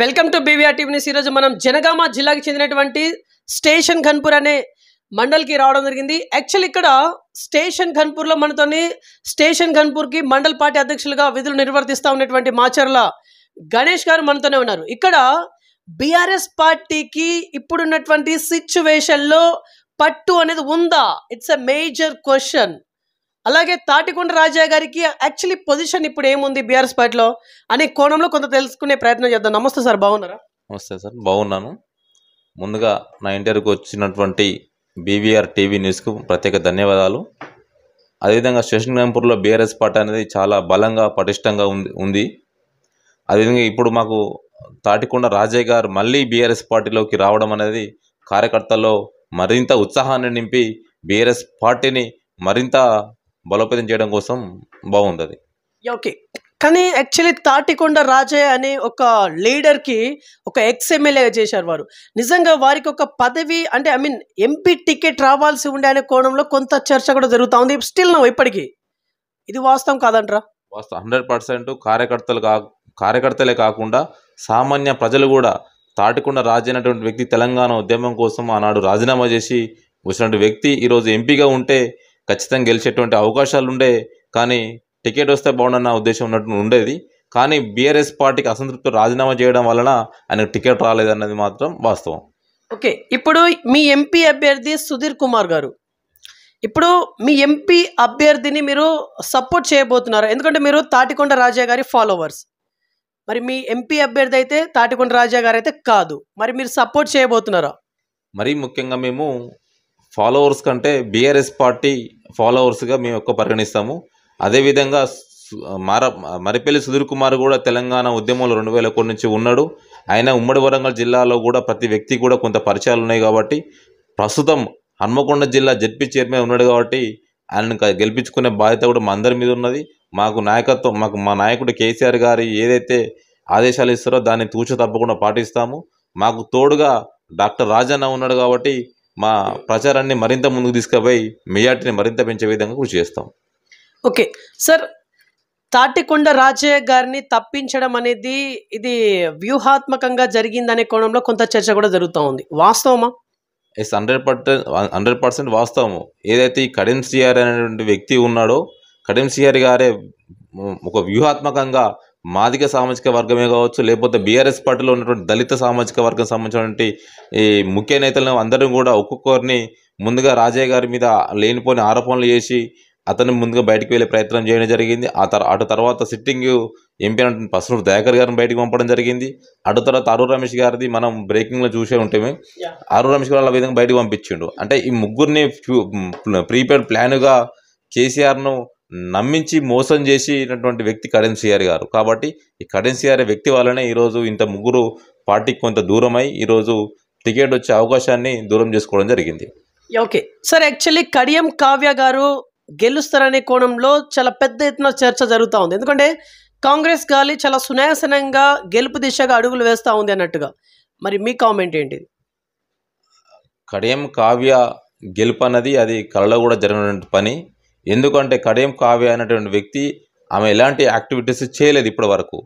welcome to BVR TV news ఈరోజు మనం జనగామ జిల్లాకి చెందినటువంటి స్టేషన్ ఘన్పూర్ అనే మండల్కి రావడం జరిగింది యాక్చువల్ ఇక్కడ స్టేషన్ ఘన్పూర్లో మనతోని స్టేషన్ ఘన్పూర్కి మండల్ పార్టీ అధ్యక్షులుగా విధులు నిర్వర్తిస్తూ ఉన్నటువంటి మాచర్ల గణేష్ గారు మనతోనే ఉన్నారు ఇక్కడ బీఆర్ఎస్ పార్టీకి ఇప్పుడున్నటువంటి సిచ్యువేషన్లో పట్టు అనేది ఉందా ఇట్స్ ఎ మేజర్ క్వశ్చన్ అలాగే తాటికొండ రాజా గారికి యాక్చువల్లీ పొజిషన్ ఇప్పుడు ఏముంది బీఆర్ఎస్ పార్టీలో అనే కోణంలో కొంత తెలుసుకునే ప్రయత్నం చేద్దాం నమస్తే సార్ బాగున్నారా నమస్తే సార్ బాగున్నాను ముందుగా నా ఇంటర్వ్యూకి వచ్చినటువంటి బీవీఆర్ టీవీ న్యూస్కు ప్రత్యేక ధన్యవాదాలు అదేవిధంగా శేషన్ గ్రాంపూర్లో బీఆర్ఎస్ పార్టీ అనేది చాలా బలంగా పటిష్టంగా ఉంది ఉంది అదేవిధంగా ఇప్పుడు మాకు తాటికొండ రాజయ్య గారు మళ్ళీ బీఆర్ఎస్ పార్టీలోకి రావడం అనేది కార్యకర్తల్లో మరింత ఉత్సాహాన్ని నింపి బీఆర్ఎస్ పార్టీని మరింత బలోపేతం చేయడం కోసం బాగుంది అది ఓకే కానీ యాక్చువల్లీ తాటికొండ రాజయ్య అనే ఒక లీడర్కి ఒక ఎక్స్ ఎమ్మెల్యే చేశారు వారు నిజంగా వారికి ఒక పదవి అంటే ఐ మీన్ ఎంపీ టికెట్ రావాల్సి ఉండే అనే కోణంలో కొంత చర్చ కూడా జరుగుతూ ఉంది స్టిల్ నువ్వు ఇప్పటికీ ఇది వాస్తవం కాదంట్రా వాస్తవం హండ్రెడ్ పర్సెంట్ కార్యకర్తలు కా కార్యకర్తలే కాకుండా సామాన్య ప్రజలు కూడా తాటికొండ రాజు అనేటువంటి వ్యక్తి తెలంగాణ ఉద్యమం కోసం ఆనాడు రాజీనామా చేసి వచ్చినటువంటి వ్యక్తి ఈరోజు ఎంపీగా ఉంటే ఖచ్చితంగా గెలిచేటువంటి అవకాశాలు ఉండే కానీ టికెట్ వస్తే బాగుండన్న ఉద్దేశం ఉన్నట్టు ఉండేది కానీ బీఆర్ఎస్ పార్టీకి అసంతృప్తి రాజీనామా చేయడం వలన ఆయనకు టికెట్ రాలేదన్నది మాత్రం వాస్తవం ఓకే ఇప్పుడు మీ ఎంపీ అభ్యర్థి సుధీర్ కుమార్ గారు ఇప్పుడు మీ ఎంపీ అభ్యర్థిని మీరు సపోర్ట్ చేయబోతున్నారు ఎందుకంటే మీరు తాటికొండ రాజా గారి ఫాలోవర్స్ మరి మీ ఎంపీ అభ్యర్థి అయితే తాటికొండ రాజా గారు అయితే కాదు మరి మీరు సపోర్ట్ చేయబోతున్నారా మరీ ముఖ్యంగా మేము ఫాలోవర్స్ కంటే బీఆర్ఎస్ పార్టీ ఫాలోవర్స్గా మేము ఎక్కువ పరిగణిస్తాము అదేవిధంగా మార మరిపల్లి సుధీర్ కుమార్ కూడా తెలంగాణ ఉద్యమంలో రెండు వేల ఒకటి నుంచి ఉన్నాడు ఆయన ఉమ్మడి వరంగల్ జిల్లాలో కూడా ప్రతి వ్యక్తి కూడా కొంత పరిచయాలు ఉన్నాయి కాబట్టి ప్రస్తుతం హన్మకొండ జిల్లా జడ్పీ చైర్మన్ ఉన్నాడు కాబట్టి ఆయన గెలిపించుకునే బాధ్యత కూడా మా అందరి మీద ఉన్నది మాకు నాయకత్వం మాకు మా నాయకుడు కేసీఆర్ గారి ఏదైతే ఆదేశాలు ఇస్తారో దాన్ని తూచ తప్పకుండా పాటిస్తాము మాకు తోడుగా డాక్టర్ రాజన్న ఉన్నాడు కాబట్టి మా ప్రచారాన్ని మరింత ముందుకు తీసుకుపోయి మెజార్టీని మరింత పెంచే విధంగా కృషి చేస్తాం ఓకే సార్ తాటికొండ రాజయ్య గారిని తప్పించడం అనేది ఇది వ్యూహాత్మకంగా జరిగిందనే కోణంలో కొంత చర్చ కూడా జరుగుతూ ఉంది వాస్తవమా yes hundred percent hundred percent వాస్తవము ఏదైతే ఈ కడిం సిఆర్ అనేటువంటి వ్యక్తి ఉన్నాడో కడిం సిఆర్ గారే ఒక వ్యూహాత్మకంగా మాదిక సామాజిక వర్గమే కావచ్చు లేకపోతే బీఆర్ఎస్ పార్టీలో ఉన్నటువంటి దళిత సామాజిక వర్గం సంబంధించినటువంటి ఈ ముఖ్య నేతలను అందరూ కూడా ఒక్కొక్కరిని ముందుగా రాజయ్య గారి మీద లేనిపోని ఆరోపణలు చేసి అతన్ని ముందుగా బయటకు వెళ్ళే ప్రయత్నం చేయడం జరిగింది ఆ తర్వాత అటు తర్వాత సిట్టింగ్ ఎంపీ అంటే పసరూరు దయాకర్ గారిని బయటకు పంపడం జరిగింది అటు తర్వాత అరుణ్ రమేష్ గారిది మనం బ్రేకింగ్లో చూసే ఉంటేమే అరుణ్ రమేష్ గారు ఆ విధంగా బయటకు పంపించిండు అంటే ఈ ముగ్గురిని ప్రీపెయిడ్ ప్లాన్గా కేసీఆర్ను నమ్మించి మోసం చేసినటువంటి వ్యక్తి కరణ్ సిఆర్ గారు కాబట్టి ఈ కరణ్ సిఆర్ వ్యక్తి వల్లనే ఈరోజు ఇంత ముగ్గురు పార్టీకి కొంత దూరమై ఈరోజు టికెట్ వచ్చే అవకాశాన్ని దూరం చేసుకోవడం జరిగింది okay sir actually Kadiyam Kavya garu గెలుస్తారనే కోణంలో చాలా పెద్ద ఎత్తున చర్చ జరుగుతూ ఉంది ఎందుకంటే కాంగ్రెస్ గాలి చాలా సునాయాసనంగా గెలుపు దిశగా అడుగులు వేస్తూ ఉంది అన్నట్టుగా మరి మీ కామెంట్ ఏంటి కడియం కావ్య గెలుపు అన్నది అది కళలో కూడా జరిగినటువంటి పని ఎందుకంటే కడియం కావ్య అనేటువంటి వ్యక్తి ఆమె ఎలాంటి యాక్టివిటీస్ చేయలేదు ఇప్పటి వరకు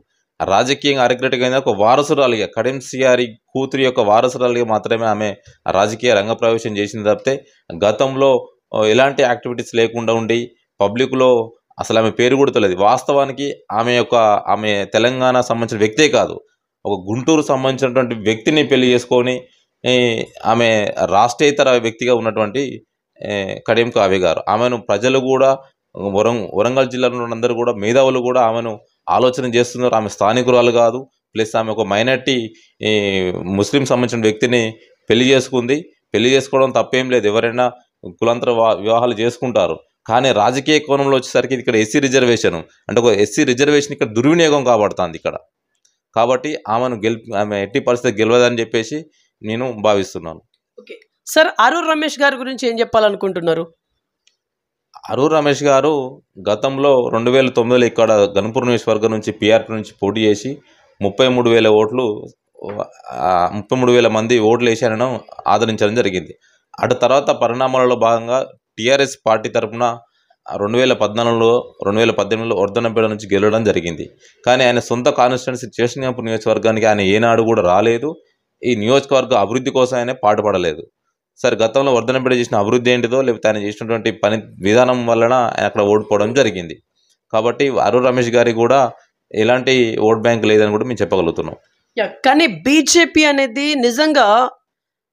రాజకీయంగా అరగ్రటగా ఒక వారసురాలిగా సిఆర్ కూతురి యొక్క వారసురాలిగా మాత్రమే ఆమె రాజకీయ రంగ ప్రవేశం చేసింది తప్పితే గతంలో ఎలాంటి యాక్టివిటీస్ లేకుండా ఉండి పబ్లిక్లో అసలు ఆమె పేరు కూడా తెలియదు వాస్తవానికి ఆమె యొక్క ఆమె తెలంగాణ సంబంధించిన వ్యక్తే కాదు ఒక గుంటూరు సంబంధించినటువంటి వ్యక్తిని పెళ్లి చేసుకొని ఆమె రాష్ట్రేతర వ్యక్తిగా ఉన్నటువంటి కడియం కావ్య గారు ఆమెను ప్రజలు కూడా వరం వరంగల్ జిల్లాలో అందరూ కూడా మేధావులు కూడా ఆమెను ఆలోచన చేస్తున్నారు ఆమె స్థానికురాలు కాదు ప్లస్ ఆమె ఒక మైనార్టీ ముస్లిం సంబంధించిన వ్యక్తిని పెళ్లి చేసుకుంది పెళ్లి చేసుకోవడం తప్పేం లేదు ఎవరైనా కులాంతర వివాహాలు చేసుకుంటారు కానీ రాజకీయ కోణంలో వచ్చేసరికి ఇక్కడ ఎస్సీ రిజర్వేషన్ అంటే ఒక ఎస్సీ రిజర్వేషన్ ఇక్కడ దుర్వినియోగం కాబడుతుంది ఇక్కడ కాబట్టి ఆమెను గెలి ఆమె ఎట్టి పరిస్థితి గెలవదని చెప్పేసి నేను భావిస్తున్నాను ఓకే సార్ అరూర్ రమేష్ గారి గురించి ఏం చెప్పాలనుకుంటున్నారు అరూర్ రమేష్ గారు గతంలో రెండు వేల తొమ్మిదిలో ఇక్కడ గణపూర్ నియోజకవర్గం నుంచి పిఆర్పి నుంచి పోటీ చేసి ముప్పై మూడు వేల ఓట్లు ముప్పై మూడు వేల మంది ఓట్లు వేసారని ఆదరించడం జరిగింది అటు తర్వాత పరిణామాలలో భాగంగా టీఆర్ఎస్ పార్టీ తరఫున రెండు వేల పద్నాలుగులో రెండు వేల పద్దెనిమిదిలో వర్ధనపేట నుంచి గెలవడం జరిగింది కానీ ఆయన సొంత కాన్స్టిట్యున్సీ చేసినప్పుడు నియోజకవర్గానికి ఆయన ఏనాడు కూడా రాలేదు ఈ నియోజకవర్గ అభివృద్ధి కోసం ఆయన పాటుపడలేదు సార్ గతంలో వర్ధనపేట చేసిన అభివృద్ధి ఏంటిదో లేకపోతే ఆయన చేసినటువంటి పని విధానం వలన ఆయన అక్కడ ఓడిపోవడం జరిగింది కాబట్టి అరుణ్ రమేష్ గారికి కూడా ఎలాంటి ఓట్ బ్యాంక్ లేదని కూడా మేము చెప్పగలుగుతున్నాం కానీ బీజేపీ అనేది నిజంగా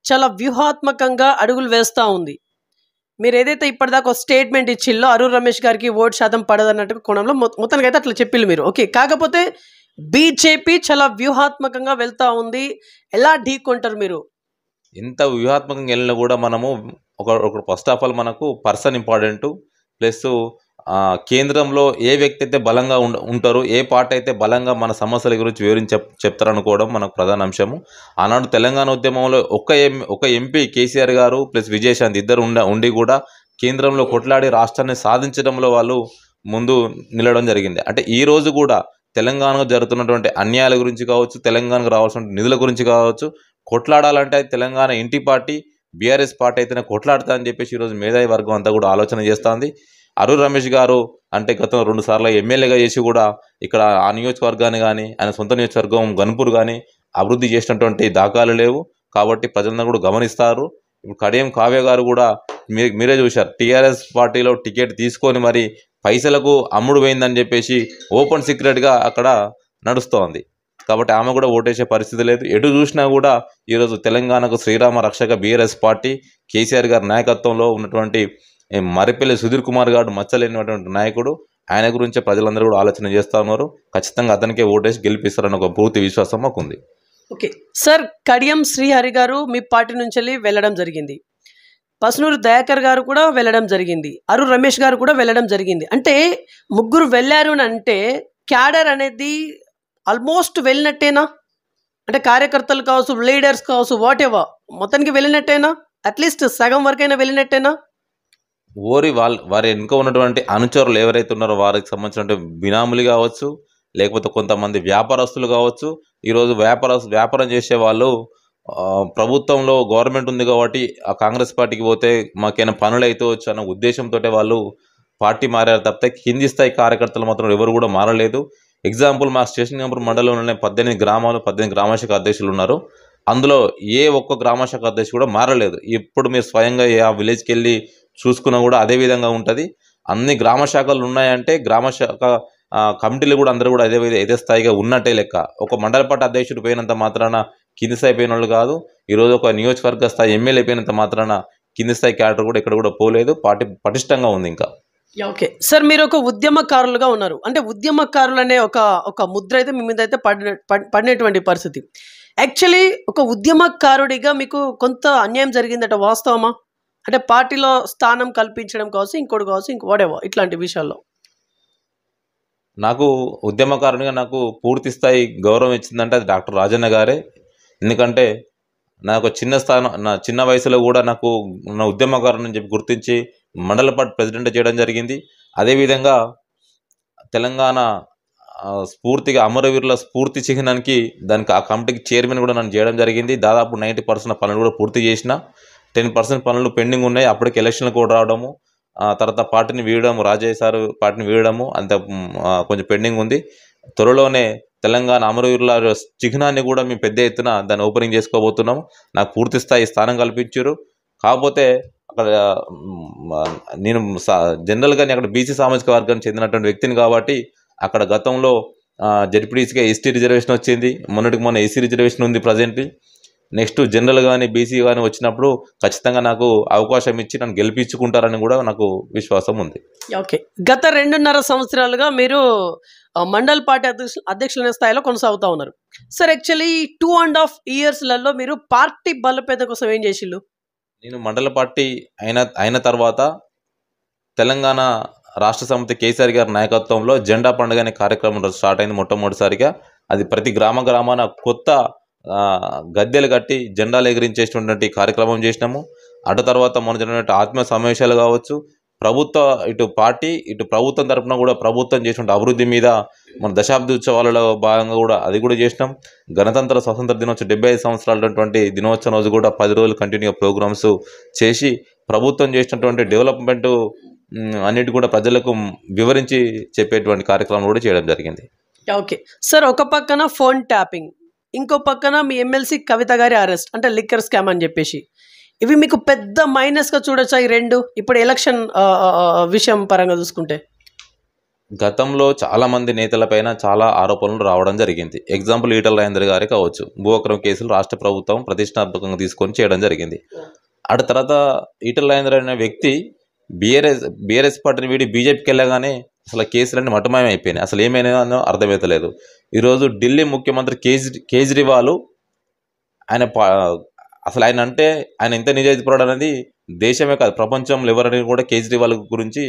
చాలా వ్యూహాత్మకంగా అడుగులు వేస్తూ ఉంది మీరు ఏదైతే ఇప్పటిదాకా ఒక స్టేట్మెంట్ ఇచ్చిల్లో అరుణ్ రమేష్ గారికి ఓటు శాతం అన్నట్టు కోణంలో మొత్తానికి అయితే అట్లా చెప్పిల్లు మీరు ఓకే కాకపోతే బీజేపీ చాలా వ్యూహాత్మకంగా వెళ్తూ ఉంది ఎలా ఢీకొంటారు మీరు ఎంత వ్యూహాత్మకంగా వెళ్ళినా కూడా మనము ఒక ఒక ఫస్ట్ ఆఫ్ ఆల్ మనకు పర్సన్ ఇంపార్టెంట్ ప్లస్ కేంద్రంలో ఏ వ్యక్తి అయితే బలంగా ఉండ ఉంటారో ఏ పార్ట్ అయితే బలంగా మన సమస్యల గురించి వివరించి చెప్ చెప్తారనుకోవడం మనకు ప్రధాన అంశము ఆనాడు తెలంగాణ ఉద్యమంలో ఒక ఎం ఒక ఎంపీ కేసీఆర్ గారు ప్లస్ విజయశాంత్ ఇద్దరు ఉండ ఉండి కూడా కేంద్రంలో కొట్లాడి రాష్ట్రాన్ని సాధించడంలో వాళ్ళు ముందు నిలడం జరిగింది అంటే ఈ రోజు కూడా తెలంగాణకు జరుగుతున్నటువంటి అన్యాయాల గురించి కావచ్చు తెలంగాణకు రావాల్సిన నిధుల గురించి కావచ్చు కొట్లాడాలంటే తెలంగాణ ఇంటి పార్టీ బీఆర్ఎస్ పార్టీ అయితేనే కొట్లాడతా అని చెప్పేసి ఈరోజు మేధావి వర్గం అంతా కూడా ఆలోచన చేస్తుంది అరుణ్ రమేష్ గారు అంటే గతం రెండు సార్లు ఎమ్మెల్యేగా చేసి కూడా ఇక్కడ ఆ నియోజకవర్గాన్ని కానీ ఆయన సొంత నియోజకవర్గం గన్పూర్ కానీ అభివృద్ధి చేసినటువంటి దాఖలు లేవు కాబట్టి ప్రజలందరూ కూడా గమనిస్తారు ఇప్పుడు కడియం కావ్య గారు కూడా మీరు మీరే చూశారు టీఆర్ఎస్ పార్టీలో టికెట్ తీసుకొని మరి పైసలకు అమ్ముడు పోయిందని చెప్పేసి ఓపెన్ సీక్రెట్గా అక్కడ నడుస్తోంది కాబట్టి ఆమె కూడా ఓటేసే పరిస్థితి లేదు ఎటు చూసినా కూడా ఈరోజు తెలంగాణకు శ్రీరామ రక్షక బీఆర్ఎస్ పార్టీ కేసీఆర్ గారి నాయకత్వంలో ఉన్నటువంటి మరిపల్లి సుధీర్ కుమార్ గారు మచ్చలేనటువంటి నాయకుడు ఆయన గురించి ప్రజలందరూ కూడా ఆలోచన చేస్తూ ఉన్నారు ఖచ్చితంగా అతనికే ఓటేసి గెలిపిస్తారన్న ఒక పూర్తి విశ్వాసం మాకు ఉంది ఓకే సార్ కడియం శ్రీహరి గారు మీ పార్టీ నుంచి వెళ్ళడం జరిగింది పసునూరు దయాకర్ గారు కూడా వెళ్ళడం జరిగింది అరు రమేష్ గారు కూడా వెళ్ళడం జరిగింది అంటే ముగ్గురు వెళ్ళారు అని అంటే క్యాడర్ అనేది ఆల్మోస్ట్ వెళ్ళినట్టేనా అంటే కార్యకర్తలు కావచ్చు లీడర్స్ కావచ్చు ఎవర్ మొత్తానికి వెళ్ళినట్టేనా అట్లీస్ట్ సగం వరకైనా వెళ్ళినట్టేనా ఓరి వాళ్ళ వారి వెనుక ఉన్నటువంటి అనుచరులు ఎవరైతే ఉన్నారో వారికి సంబంధించిన బినాములు కావచ్చు లేకపోతే కొంతమంది వ్యాపారస్తులు కావచ్చు ఈరోజు వ్యాపార వ్యాపారం చేసే వాళ్ళు ప్రభుత్వంలో గవర్నమెంట్ ఉంది కాబట్టి ఆ కాంగ్రెస్ పార్టీకి పోతే మాకేమైనా పనులు అవుతావచ్చు అన్న ఉద్దేశంతో వాళ్ళు పార్టీ మారారు తప్పితే కింది స్థాయి కార్యకర్తలు మాత్రం ఎవరు కూడా మారలేదు ఎగ్జాంపుల్ మా స్టేషన్ కంపూర్ మండలంలోనే పద్దెనిమిది గ్రామాలు పద్దెనిమిది గ్రామశాఖ అధ్యక్షులు ఉన్నారు అందులో ఏ ఒక్క గ్రామశాఖ అధ్యక్షుడు కూడా మారలేదు ఇప్పుడు మీరు స్వయంగా ఆ విలేజ్కి వెళ్ళి చూసుకున్నా కూడా అదే విధంగా ఉంటుంది అన్ని గ్రామశాఖలు ఉన్నాయంటే గ్రామశాఖ కమిటీలు కూడా అందరూ కూడా అదే అదే స్థాయిగా ఉన్నట్టే లెక్క ఒక పట్ట అధ్యక్షుడు పోయినంత మాత్రాన కింది స్థాయి పోయిన వాళ్ళు కాదు ఈరోజు ఒక నియోజకవర్గ స్థాయి ఎమ్మెల్యే పోయినంత మాత్రాన కింది స్థాయి క్యాడర్ కూడా ఇక్కడ కూడా పోలేదు పాటి పటిష్టంగా ఉంది ఇంకా ఓకే సార్ మీరు ఒక ఉద్యమకారులుగా ఉన్నారు అంటే ఉద్యమకారులు అనే ఒక ఒక ముద్ర అయితే మీ మీద అయితే పడిన పడినటువంటి పరిస్థితి యాక్చువల్లీ ఒక ఉద్యమకారుడిగా మీకు కొంత అన్యాయం జరిగిందట వాస్తవమా అంటే పార్టీలో స్థానం కల్పించడం కావచ్చు ఇంకోటి కావచ్చు ఇంకో ఇట్లాంటి విషయాల్లో నాకు ఉద్యమకారునిగా నాకు పూర్తి స్థాయి గౌరవం ఇచ్చిందంటే అది డాక్టర్ రాజన్న గారే ఎందుకంటే నాకు చిన్న స్థానం నా చిన్న వయసులో కూడా నాకు నా ఉద్యమకారుని చెప్పి గుర్తించి మండల పార్టీ ప్రెసిడెంట్ చేయడం జరిగింది అదేవిధంగా తెలంగాణ స్ఫూర్తిగా అమరవీరుల స్ఫూర్తి చిహ్నానికి దానికి ఆ కమిటీకి చైర్మన్ కూడా నన్ను చేయడం జరిగింది దాదాపు నైంటీ పర్సెంట్ పనులు కూడా పూర్తి చేసిన టెన్ పర్సెంట్ పనులు పెండింగ్ ఉన్నాయి అప్పటికి ఎలక్షన్లు కూడా రావడము తర్వాత పార్టీని వీయడము రాజయ్య సార్ పార్టీని వీయడము అంత కొంచెం పెండింగ్ ఉంది త్వరలోనే తెలంగాణ అమరవీరుల చిహ్నాన్ని కూడా మేము పెద్ద ఎత్తున దాన్ని ఓపెనింగ్ చేసుకోబోతున్నాం నాకు పూర్తి స్థాయి స్థానం కల్పించారు కాకపోతే అక్కడ నేను జనరల్గా నేను అక్కడ బీసీ సామాజిక వర్గానికి చెందినటువంటి వ్యక్తిని కాబట్టి అక్కడ గతంలో జడ్పీడీసీగా ఎస్టీ రిజర్వేషన్ వచ్చింది మొన్నటికి మొన్న ఎస్సీ రిజర్వేషన్ ఉంది ప్రజెంట్ నెక్స్ట్ జనరల్ కానీ బీసీ కానీ వచ్చినప్పుడు ఖచ్చితంగా నాకు అవకాశం ఇచ్చి నన్ను గెలిపించుకుంటారని కూడా నాకు విశ్వాసం ఉంది ఓకే గత రెండున్నర సంవత్సరాలుగా మీరు మండల్ పార్టీ అధ్యక్షు అధ్యక్షుల స్థాయిలో కొనసాగుతూ ఉన్నారు sir actually two and half ఇయర్స్లలో మీరు పార్టీ బలపేద కోసం ఏం చేసిళ్ళు నేను మండల పార్టీ అయిన అయిన తర్వాత తెలంగాణ రాష్ట్ర సమితి కేసీఆర్ గారి నాయకత్వంలో జెండా పండుగ అనే కార్యక్రమం స్టార్ట్ అయింది మొట్టమొదటిసారిగా అది ప్రతి గ్రామ గ్రామాన కొత్త గద్దెలు కట్టి జెండాలు ఎగిరించేసినటువంటి కార్యక్రమం చేసినాము అటు తర్వాత మనం జరిగినటువంటి ఆత్మ సమావేశాలు కావచ్చు ప్రభుత్వ ఇటు పార్టీ ఇటు ప్రభుత్వం తరఫున కూడా ప్రభుత్వం చేసిన అభివృద్ధి మీద మన దశాబ్ది ఉత్సవాలలో భాగంగా కూడా అది కూడా చేసినాం గణతంత్ర స్వతంత్ర దినోత్సవం డెబ్బై ఐదు సంవత్సరాలటువంటి దినోత్సవం రోజు కూడా పది రోజులు కంటిన్యూ ప్రోగ్రామ్స్ చేసి ప్రభుత్వం చేసినటువంటి డెవలప్మెంట్ అన్నిటి కూడా ప్రజలకు వివరించి చెప్పేటువంటి కార్యక్రమం కూడా చేయడం జరిగింది ఓకే సార్ ఒక పక్కన ఫోన్ ట్యాపింగ్ ఇంకో పక్కన మీ ఎమ్మెల్సీ కవిత గారి అరెస్ట్ అంటే లిక్కర్ స్కామ్ అని చెప్పేసి ఇవి మీకు పెద్ద మైనస్గా చూడొచ్చా ఈ రెండు ఇప్పుడు ఎలక్షన్ విషయం పరంగా చూసుకుంటే గతంలో చాలా మంది నేతలపైన చాలా ఆరోపణలు రావడం జరిగింది ఎగ్జాంపుల్ ఈటల రాజేంద్ర గారి కావచ్చు అక్రమ కేసులు రాష్ట్ర ప్రభుత్వం ప్రతిష్టాత్మకంగా తీసుకొని చేయడం జరిగింది ఆడ తర్వాత ఈటల రాజేంద్ర అనే వ్యక్తి బీఆర్ఎస్ బీఆర్ఎస్ పార్టీని వీడి బీజేపీకి వెళ్ళగానే అసలు కేసులన్నీ మటమయం అయిపోయినాయి అసలు ఏమైనా అర్థమవుతలేదు ఈరోజు ఢిల్లీ ముఖ్యమంత్రి కేజ్రీ కేజ్రీవాల్ ఆయన అసలు ఆయన అంటే ఆయన ఎంత నిజాయితీపరుడు అనేది దేశమే కాదు ప్రపంచంలో ఎవరని కూడా కేజ్రీవాల్ గురించి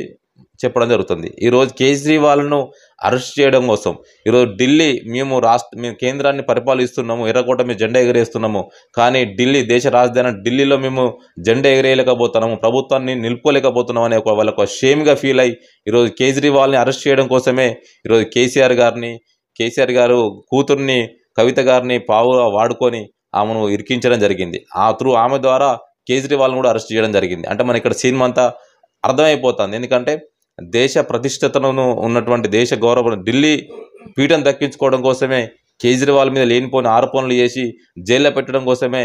చెప్పడం జరుగుతుంది ఈరోజు కేజ్రీవాల్ను అరెస్ట్ చేయడం కోసం ఈరోజు ఢిల్లీ మేము రాష్ట్ర మేము కేంద్రాన్ని పరిపాలిస్తున్నాము ఎర్రకోట మేము జెండా ఎగరేస్తున్నాము కానీ ఢిల్లీ దేశ రాజధాని ఢిల్లీలో మేము జెండా ఎగరేయలేకపోతున్నాము ప్రభుత్వాన్ని నిలుపుకోలేకపోతున్నాం అనే ఒక వాళ్ళకు షేమ్గా ఫీల్ అయ్యి ఈరోజు కేజ్రీవాల్ని అరెస్ట్ చేయడం కోసమే ఈరోజు కేసీఆర్ గారిని కేసీఆర్ గారు కూతుర్ని కవిత గారిని పావుగా వాడుకొని ఆమెను ఇరికించడం జరిగింది ఆ త్రూ ఆమె ద్వారా కేజ్రీవాల్ను కూడా అరెస్ట్ చేయడం జరిగింది అంటే మన ఇక్కడ సీన్ అంతా అర్థమైపోతుంది ఎందుకంటే దేశ ప్రతిష్టతను ఉన్నటువంటి దేశ గౌరవం ఢిల్లీ పీఠం దక్కించుకోవడం కోసమే కేజ్రీవాల్ మీద లేనిపోని ఆరోపణలు చేసి జైల్లో పెట్టడం కోసమే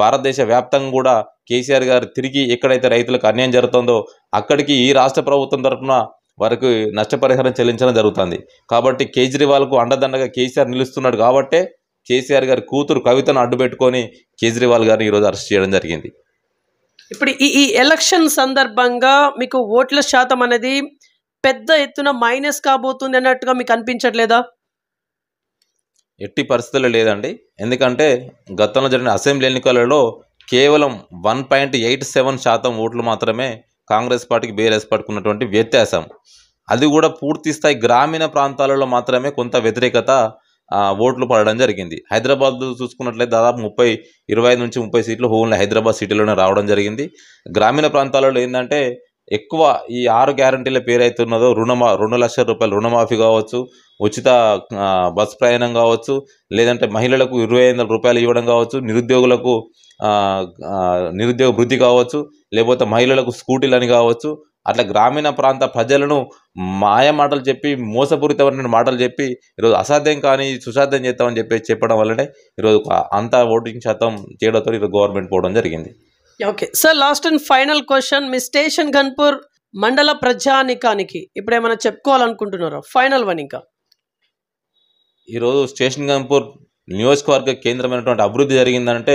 భారతదేశ వ్యాప్తంగా కూడా కేసీఆర్ గారు తిరిగి ఎక్కడైతే రైతులకు అన్యాయం జరుగుతుందో అక్కడికి ఈ రాష్ట్ర ప్రభుత్వం తరఫున వారికి నష్టపరిహారం చెల్లించడం జరుగుతుంది కాబట్టి కేజ్రీవాల్కు అండదండగా కేసీఆర్ నిలుస్తున్నాడు కాబట్టే కేసీఆర్ గారి కూతురు కవితను అడ్డుపెట్టుకొని కేజ్రీవాల్ గారిని ఈరోజు అరెస్ట్ చేయడం జరిగింది ఇప్పుడు ఈ ఈ ఎలక్షన్ సందర్భంగా మీకు ఓట్ల శాతం అనేది పెద్ద ఎత్తున మైనస్ కాబోతుంది అన్నట్టుగా మీకు అనిపించట్లేదా ఎట్టి పరిస్థితుల్లో లేదండి ఎందుకంటే గతంలో జరిగిన అసెంబ్లీ ఎన్నికలలో కేవలం వన్ పాయింట్ ఎయిట్ సెవెన్ శాతం ఓట్లు మాత్రమే కాంగ్రెస్ పార్టీకి బీఆర్ఎస్ పట్టుకున్నటువంటి వ్యత్యాసం అది కూడా పూర్తి స్థాయి గ్రామీణ ప్రాంతాలలో మాత్రమే కొంత వ్యతిరేకత ఓట్లు పడడం జరిగింది హైదరాబాద్ చూసుకున్నట్లయితే దాదాపు ముప్పై ఇరవై నుంచి ముప్పై సీట్లు ఓన్లీ హైదరాబాద్ సిటీలోనే రావడం జరిగింది గ్రామీణ ప్రాంతాలలో ఏంటంటే ఎక్కువ ఈ ఆరు గ్యారంటీల పేరైతున్నదో రుణమా రెండు లక్షల రూపాయలు రుణమాఫీ కావచ్చు ఉచిత బస్ ప్రయాణం కావచ్చు లేదంటే మహిళలకు ఇరవై ఐదు రూపాయలు ఇవ్వడం కావచ్చు నిరుద్యోగులకు నిరుద్యోగ వృద్ధి కావచ్చు లేకపోతే మహిళలకు స్కూటీలు అని కావచ్చు అట్లా గ్రామీణ ప్రాంత ప్రజలను మాయ మాటలు చెప్పి మోసపూరితమైన మాటలు చెప్పి ఈరోజు అసాధ్యం కానీ సుసాధ్యం చేస్తామని చెప్పి చెప్పడం వల్లనే ఈరోజు అంత ఓటింగ్ శాతం చేయడంతో ఈరోజు గవర్నమెంట్ పోవడం జరిగింది okay sir last and final question మీ స్టేషన్ గన్పూర్ మండల ప్రజానికానికి ఇప్పుడు ఏమైనా చెప్పుకోవాలనుకుంటున్నారా ఫైనల్ వన్ ఇంకా ఈరోజు స్టేషన్ గన్పూర్ నియోజకవర్గ కేంద్రమైనటువంటి అభివృద్ధి జరిగిందంటే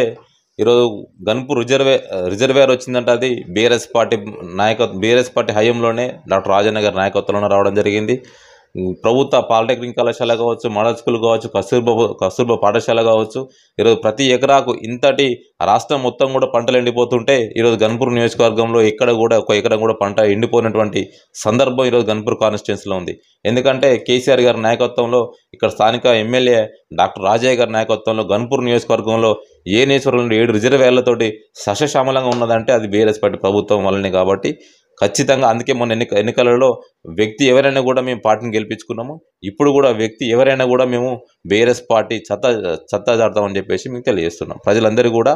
ఈరోజు గన్పు రిజర్వే రిజర్వేర్ వచ్చిందంటే అది బీఆర్ఎస్ పార్టీ నాయక బీఆర్ఎస్ పార్టీ హయంలోనే డాక్టర్ రాజన్న గారి నాయకత్వంలోనే రావడం జరిగింది ప్రభుత్వ పాలిటెక్నిక్ కళాశాల కావచ్చు మోడల్ స్కూల్ కావచ్చు కస్తూర్బా కస్తూర్బా పాఠశాల కావచ్చు ఈరోజు ప్రతి ఎకరాకు ఇంతటి రాష్ట్రం మొత్తం కూడా పంటలు ఎండిపోతుంటే ఈరోజు గన్పూర్ నియోజకవర్గంలో ఎక్కడ కూడా ఒక ఎకరం కూడా పంట ఎండిపోయినటువంటి సందర్భం ఈరోజు గన్పూర్ కాన్స్టిట్యున్సీలో ఉంది ఎందుకంటే కేసీఆర్ గారి నాయకత్వంలో ఇక్కడ స్థానిక ఎమ్మెల్యే డాక్టర్ రాజయ్య గారి నాయకత్వంలో గన్పూర్ నియోజకవర్గంలో ఏ నేశ్వరంలో ఏడు రిజర్వేళ్లతోటి సశశామలంగా ఉన్నదంటే అది బీఆర్ఎస్ పార్టీ ప్రభుత్వం వల్లనే కాబట్టి ఖచ్చితంగా అందుకే మొన్న ఎన్నిక ఎన్నికలలో వ్యక్తి ఎవరైనా కూడా మేము పార్టీని గెలిపించుకున్నాము ఇప్పుడు కూడా వ్యక్తి ఎవరైనా కూడా మేము బీఆర్ఎస్ పార్టీ చెత్త జాడతామని చెప్పేసి మేము తెలియజేస్తున్నాం ప్రజలందరూ కూడా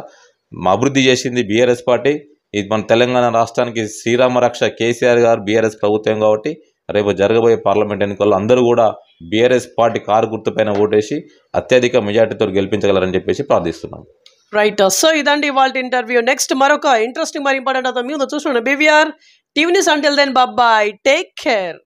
అభివృద్ధి చేసింది బీఆర్ఎస్ పార్టీ ఇది మన తెలంగాణ రాష్ట్రానికి శ్రీరామ రక్ష కేసీఆర్ గారు బీఆర్ఎస్ ప్రభుత్వం కాబట్టి రేపు జరగబోయే పార్లమెంట్ ఎన్నికల్లో అందరూ కూడా బీఆర్ఎస్ పార్టీ కారు గుర్తుపైన ఓటేసి అత్యధిక మెజార్టీతో గెలిపించగలరని చెప్పేసి ప్రార్థిస్తున్నాం రైట్ సో ఇదండి ఇవాళ ఇంటర్వ్యూ నెక్స్ట్ మరొక ఇంట్రెస్టింగ్ మరి ఇంపార్టెంట్ అవుతాం మీద చూస్తుండే BVR TV news until then bye bye take care